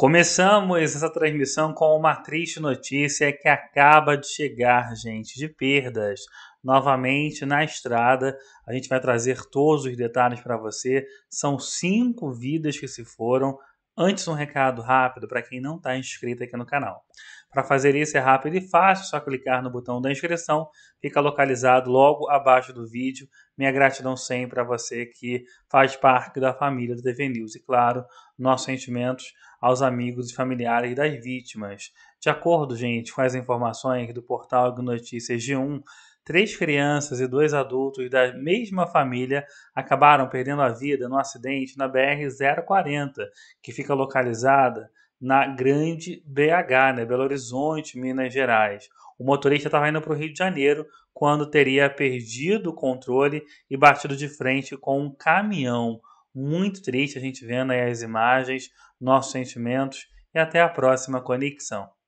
Começamos essa transmissão com uma triste notícia que acaba de chegar, gente, de perdas. Novamente na estrada, a gente vai trazer todos os detalhes para você. São cinco vidas que se foram, Antes, um recado rápido para quem não está inscrito aqui no canal. Para fazer isso é rápido e fácil, só clicar no botão da inscrição, fica localizado logo abaixo do vídeo. Minha gratidão sempre a você que faz parte da família do TV News e, claro, nossos sentimentos aos amigos e familiares das vítimas. De acordo, gente, com as informações do portal Notícias G1, três crianças e dois adultos da mesma família acabaram perdendo a vida no acidente na BR-040, que fica localizada na Grande BH, né, Belo Horizonte, Minas Gerais. O motorista estava indo para o Rio de Janeiro quando teria perdido o controle e batido de frente com um caminhão. Muito triste a gente vendo aí as imagens, nossos sentimentos e até a próxima conexão.